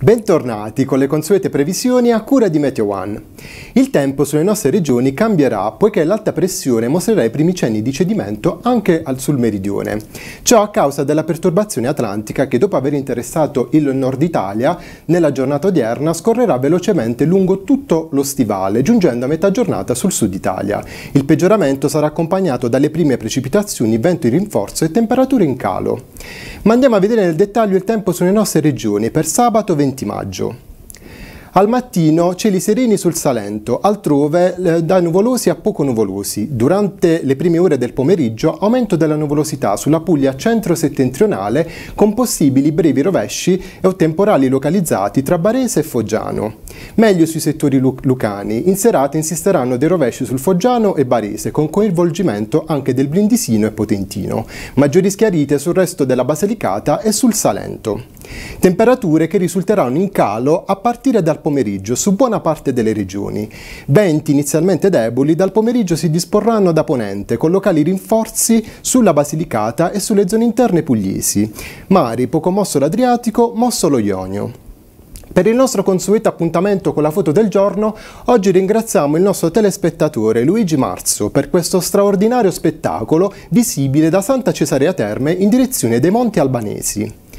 Bentornati con le consuete previsioni a cura di Meteo One. Il tempo sulle nostre regioni cambierà poiché l'alta pressione mostrerà i primi cenni di cedimento anche sul meridione. Ciò a causa della perturbazione atlantica che dopo aver interessato il nord Italia, nella giornata odierna scorrerà velocemente lungo tutto lo stivale, giungendo a metà giornata sul sud Italia. Il peggioramento sarà accompagnato dalle prime precipitazioni, vento in rinforzo e temperature in calo. Ma andiamo a vedere nel dettaglio il tempo sulle nostre regioni per sabato 20 maggio. Al mattino cieli sereni sul Salento, altrove eh, da nuvolosi a poco nuvolosi. Durante le prime ore del pomeriggio aumento della nuvolosità sulla Puglia centro-settentrionale con possibili brevi rovesci e o temporali localizzati tra Barese e Foggiano. Meglio sui settori lucani, in serata insisteranno dei rovesci sul Foggiano e Barese con coinvolgimento anche del Brindisino e Potentino. Maggiori schiarite sul resto della Basilicata e sul Salento. Temperature che risulteranno in calo a partire dal pomeriggio su buona parte delle regioni. Venti inizialmente deboli dal pomeriggio si disporranno da ponente con locali rinforzi sulla Basilicata e sulle zone interne pugliesi. Mari poco mosso l'Adriatico, mosso lo Ionio. Per il nostro consueto appuntamento con la foto del giorno, oggi ringraziamo il nostro telespettatore Luigi Marzo per questo straordinario spettacolo visibile da Santa Cesarea Terme in direzione dei Monti Albanesi.